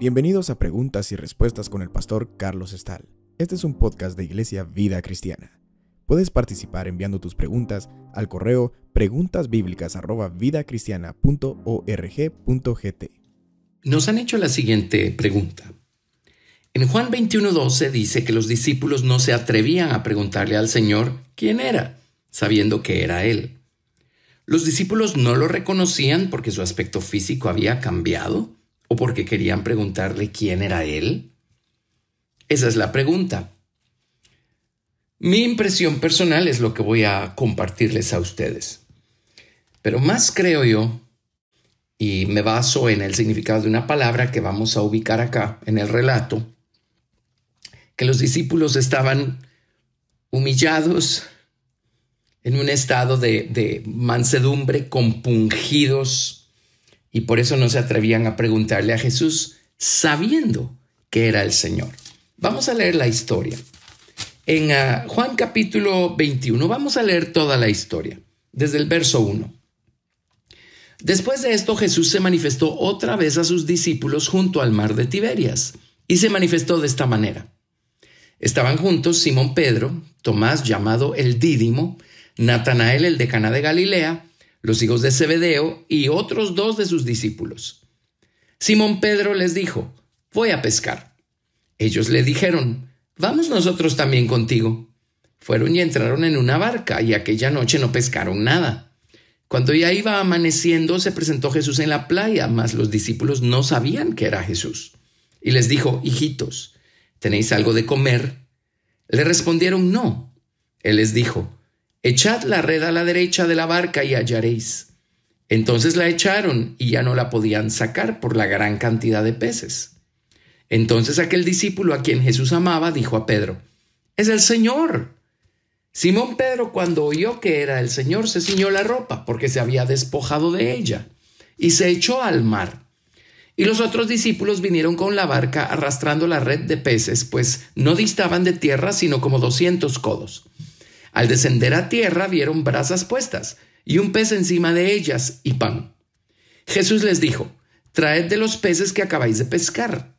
Bienvenidos a Preguntas y Respuestas con el pastor Carlos Estal. Este es un podcast de Iglesia Vida Cristiana. Puedes participar enviando tus preguntas al correo preguntasbiblicas@vidacristiana.org.gt. Nos han hecho la siguiente pregunta: en Juan 21:12 dice que los discípulos no se atrevían a preguntarle al Señor quién era, sabiendo que era Él. Los discípulos no lo reconocían porque su aspecto físico había cambiado o porque querían preguntarle quién era Él. Esa es la pregunta. Mi impresión personal es lo que voy a compartirles a ustedes. Pero más creo yo, y me baso en el significado de una palabra que vamos a ubicar acá en el relato, que los discípulos estaban humillados, en un estado de, mansedumbre, compungidos, y por eso no se atrevían a preguntarle a Jesús, sabiendo que era el Señor. Vamos a leer la historia. En ah, Juan capítulo 21, vamos a leer toda la historia, desde el verso 1. Después de esto, Jesús se manifestó otra vez a sus discípulos junto al mar de Tiberias, y se manifestó de esta manera. Estaban juntos Simón Pedro, Tomás llamado el Dídimo, Natanael el de de Galilea, los hijos de Zebedeo y otros dos de sus discípulos. Simón Pedro les dijo, voy a pescar. Ellos le dijeron, vamos nosotros también contigo. Fueron y entraron en una barca y aquella noche no pescaron nada. Cuando ya iba amaneciendo se presentó Jesús en la playa, mas los discípulos no sabían que era Jesús. Y les dijo, hijitos, ¿tenéis algo de comer? Le respondieron, no. Él les dijo, echad la red a la derecha de la barca y hallaréis. Entonces la echaron y ya no la podían sacar por la gran cantidad de peces. Entonces aquel discípulo a quien Jesús amaba dijo a Pedro, es el Señor. Simón Pedro cuando oyó que era el Señor se ciñó la ropa porque se había despojado de ella y se echó al mar. Y los otros discípulos vinieron con la barca arrastrando la red de peces, pues no distaban de tierra sino como doscientos codos. Al descender a tierra vieron brasas puestas y un pez encima de ellas y pan. Jesús les dijo, traed de los peces que acabáis de pescar.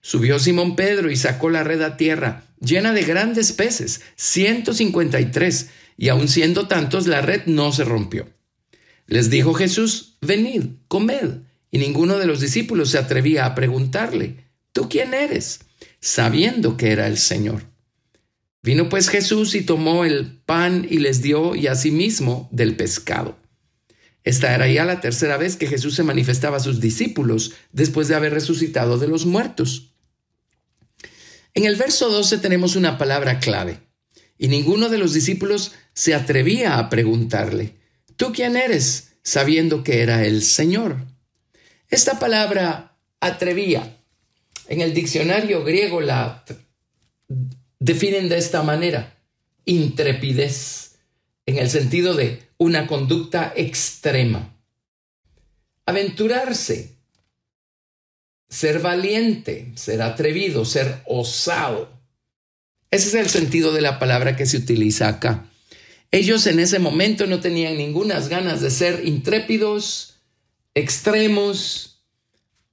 Subió Simón Pedro y sacó la red a tierra, llena de grandes peces, ciento cincuenta y tres, y aun siendo tantos la red no se rompió. Les dijo Jesús, venid, comed y ninguno de los discípulos se atrevía a preguntarle, ¿tú quién eres? sabiendo que era el Señor. Vino pues Jesús y tomó el pan y les dio y asimismo sí del pescado. Esta era ya la tercera vez que Jesús se manifestaba a sus discípulos después de haber resucitado de los muertos. En el verso 12 tenemos una palabra clave, y ninguno de los discípulos se atrevía a preguntarle, ¿tú quién eres? sabiendo que era el Señor. Esta palabra atrevía, en el diccionario griego la definen de esta manera, intrepidez, en el sentido de una conducta extrema. Aventurarse, ser valiente, ser atrevido, ser osado. Ese es el sentido de la palabra que se utiliza acá. Ellos en ese momento no tenían ninguna ganas de ser intrépidos, extremos,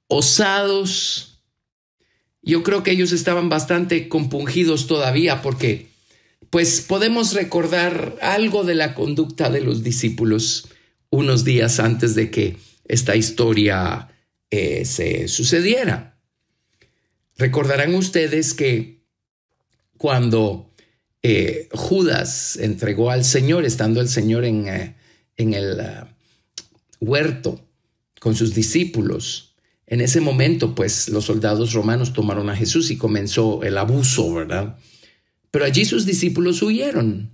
osados. Yo creo que ellos estaban bastante compungidos todavía porque pues podemos recordar algo de la conducta de los discípulos unos días antes de que esta historia eh, se sucediera. Recordarán ustedes que cuando eh, Judas entregó al Señor, estando el Señor en, eh, el ah, huerto, con sus discípulos. En ese momento, pues los soldados romanos tomaron a Jesús y comenzó el abuso, ¿verdad? Pero allí sus discípulos huyeron.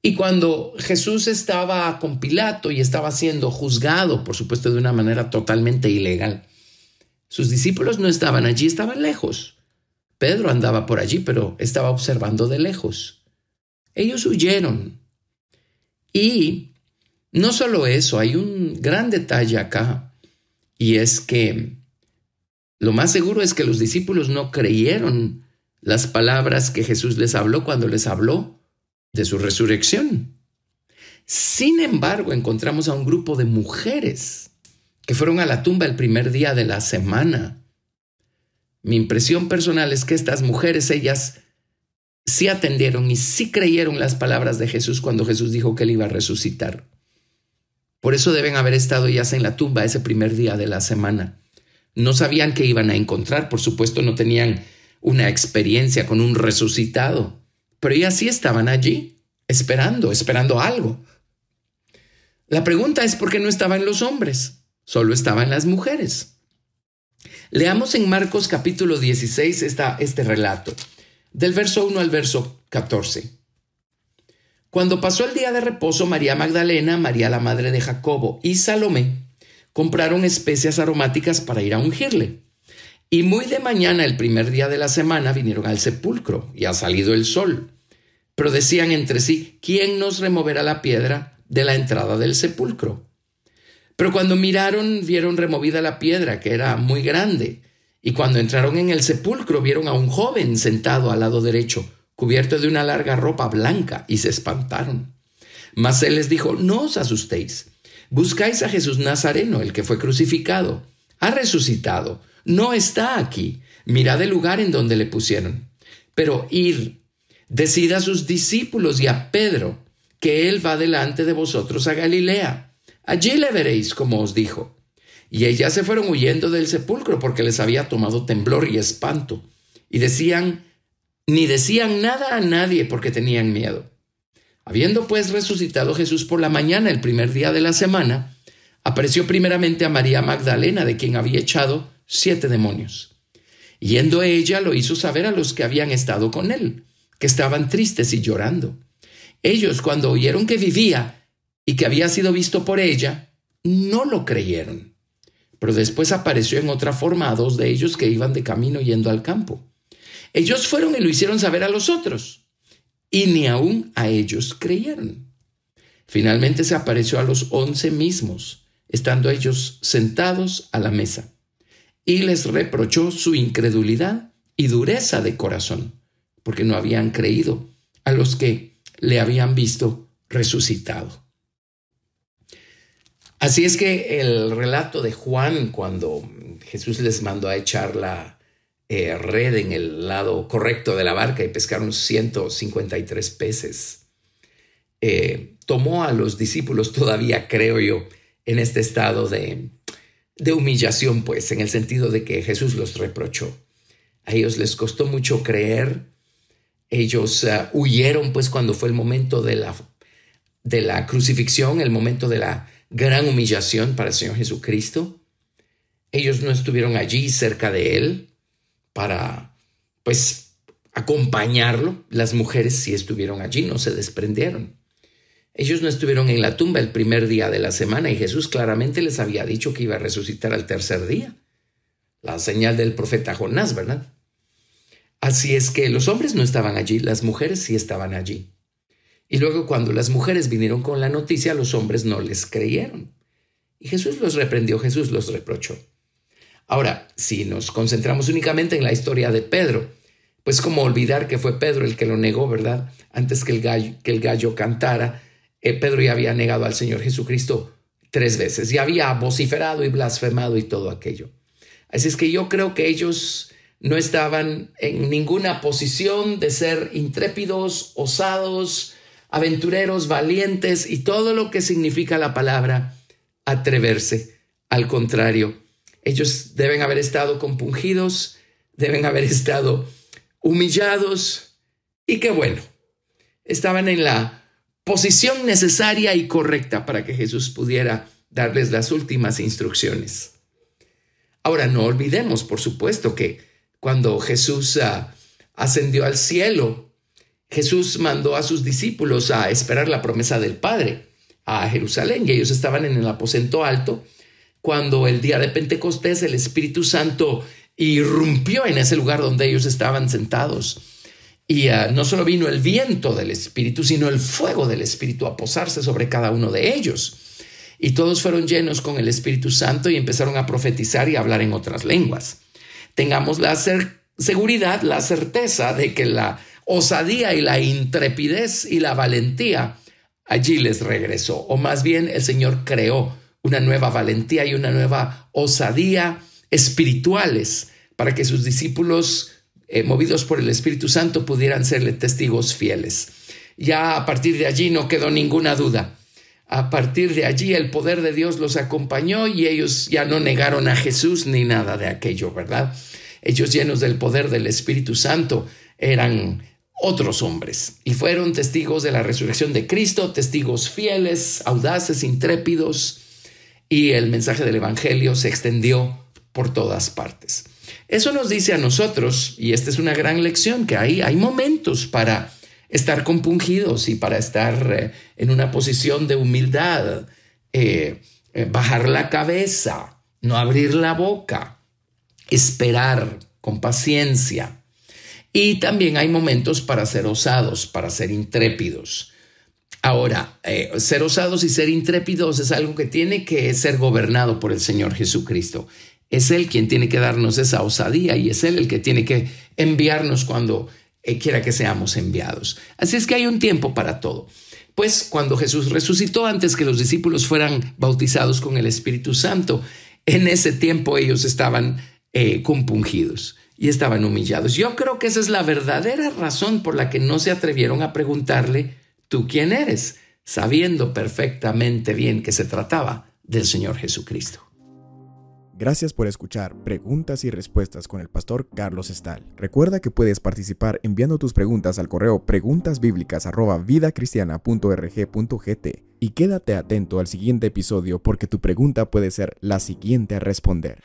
Y cuando Jesús estaba con Pilato y estaba siendo juzgado, por supuesto de una manera totalmente ilegal, sus discípulos no estaban allí, estaban lejos. Pedro andaba por allí, pero estaba observando de lejos. Ellos huyeron. Y no solo eso, hay un gran detalle acá y es que lo más seguro es que los discípulos no creyeron las palabras que Jesús les habló cuando les habló de su resurrección. Sin embargo, encontramos a un grupo de mujeres que fueron a la tumba el primer día de la semana. Mi impresión personal es que estas mujeres, ellas sí atendieron y sí creyeron las palabras de Jesús cuando Jesús dijo que él iba a resucitar. Por eso deben haber estado ya en la tumba ese primer día de la semana. No sabían qué iban a encontrar, por supuesto no tenían una experiencia con un resucitado, pero ya sí estaban allí, esperando, esperando algo. La pregunta es por qué no estaban los hombres, solo estaban las mujeres. Leamos en Marcos capítulo 16 este relato, del verso 1 al verso 14. Cuando pasó el día de reposo, María Magdalena, María la madre de Jacobo y Salomé compraron especias aromáticas para ir a ungirle. Y muy de mañana, el primer día de la semana, vinieron al sepulcro y ha salido el sol. Pero decían entre sí, ¿quién nos removerá la piedra de la entrada del sepulcro? Pero cuando miraron, vieron removida la piedra, que era muy grande. Y cuando entraron en el sepulcro, vieron a un joven sentado al lado derecho cubierto de una larga ropa blanca, y se espantaron. Mas él les dijo, no os asustéis, buscáis a Jesús Nazareno, el que fue crucificado. Ha resucitado, no está aquí. Mirad el lugar en donde le pusieron. Pero ir, decid a sus discípulos y a Pedro, que él va delante de vosotros a Galilea. Allí le veréis, como os dijo. Y ellas se fueron huyendo del sepulcro porque les había tomado temblor y espanto. Y decían, ni decían nada a nadie porque tenían miedo. Habiendo pues resucitado Jesús por la mañana, el primer día de la semana, apareció primeramente a María Magdalena, de quien había echado siete demonios. Yendo ella lo hizo saber a los que habían estado con él, que estaban tristes y llorando. Ellos, cuando oyeron que vivía y que había sido visto por ella, no lo creyeron. Pero después apareció en otra forma a dos de ellos que iban de camino yendo al campo ellos fueron y lo hicieron saber a los otros, y ni aún a ellos creyeron. Finalmente se apareció a los once mismos, estando ellos sentados a la mesa, y les reprochó su incredulidad y dureza de corazón, porque no habían creído a los que le habían visto resucitado. Así es que el relato de Juan, cuando Jesús les mandó a echar la, eh, red en el lado correcto de la barca y pescaron 153 peces. Eh, tomó a los discípulos todavía, creo yo, en este estado de, de humillación, pues, en el sentido de que Jesús los reprochó. A ellos les costó mucho creer, ellos ah, huyeron, pues, cuando fue el momento de la, de la crucifixión, el momento de la gran humillación para el Señor Jesucristo. Ellos no estuvieron allí cerca de Él, para, pues, acompañarlo, las mujeres sí estuvieron allí, no se desprendieron. Ellos no estuvieron en la tumba el primer día de la semana y Jesús claramente les había dicho que iba a resucitar al tercer día. La señal del profeta Jonás, ¿verdad? Así es que los hombres no estaban allí, las mujeres sí estaban allí. Y luego cuando las mujeres vinieron con la noticia, los hombres no les creyeron. Y Jesús los reprendió, Jesús los reprochó. Ahora, si nos concentramos únicamente en la historia de Pedro, pues como olvidar que fue Pedro el que lo negó, ¿verdad? Antes que el gallo, que el gallo cantara, eh, Pedro ya había negado al Señor Jesucristo tres veces, ya había vociferado y blasfemado y todo aquello. Así es que yo creo que ellos no estaban en ninguna posición de ser intrépidos, osados, aventureros, valientes y todo lo que significa la palabra atreverse. Al contrario, ellos deben haber estado compungidos, deben haber estado humillados y que bueno, estaban en la posición necesaria y correcta para que Jesús pudiera darles las últimas instrucciones. Ahora, no olvidemos, por supuesto, que cuando Jesús ah, ascendió al cielo, Jesús mandó a sus discípulos a esperar la promesa del Padre a Jerusalén y ellos estaban en el aposento alto cuando el día de Pentecostés el Espíritu Santo irrumpió en ese lugar donde ellos estaban sentados. Y ah, no solo vino el viento del Espíritu, sino el fuego del Espíritu a posarse sobre cada uno de ellos. Y todos fueron llenos con el Espíritu Santo y empezaron a profetizar y hablar en otras lenguas. Tengamos la seguridad, la certeza de que la osadía y la intrepidez y la valentía allí les regresó, o más bien el Señor creó una nueva valentía y una nueva osadía espirituales para que sus discípulos, eh, movidos por el Espíritu Santo, pudieran serle testigos fieles. Ya a partir de allí no quedó ninguna duda. A partir de allí el poder de Dios los acompañó y ellos ya no negaron a Jesús ni nada de aquello, ¿verdad? Ellos llenos del poder del Espíritu Santo eran otros hombres y fueron testigos de la resurrección de Cristo, testigos fieles, audaces, intrépidos, y el mensaje del Evangelio se extendió por todas partes. Eso nos dice a nosotros, y esta es una gran lección, que hay, hay momentos para estar compungidos y para estar eh, en una posición de humildad, eh, eh, bajar la cabeza, no abrir la boca, esperar con paciencia. Y también hay momentos para ser osados, para ser intrépidos. Ahora, eh, ser osados y ser intrépidos es algo que tiene que ser gobernado por el Señor Jesucristo. Es Él quien tiene que darnos esa osadía y es Él el que tiene que enviarnos cuando eh, quiera que seamos enviados. Así es que hay un tiempo para todo. Pues cuando Jesús resucitó antes que los discípulos fueran bautizados con el Espíritu Santo, en ese tiempo ellos estaban eh, compungidos y estaban humillados. Yo creo que esa es la verdadera razón por la que no se atrevieron a preguntarle tú quién eres, sabiendo perfectamente bien que se trataba del Señor Jesucristo. Gracias por escuchar Preguntas y Respuestas con el pastor Carlos Estal. Recuerda que puedes participar enviando tus preguntas al correo preguntasbiblicas@vidacristiana.rg.gt y quédate atento al siguiente episodio porque tu pregunta puede ser la siguiente a responder.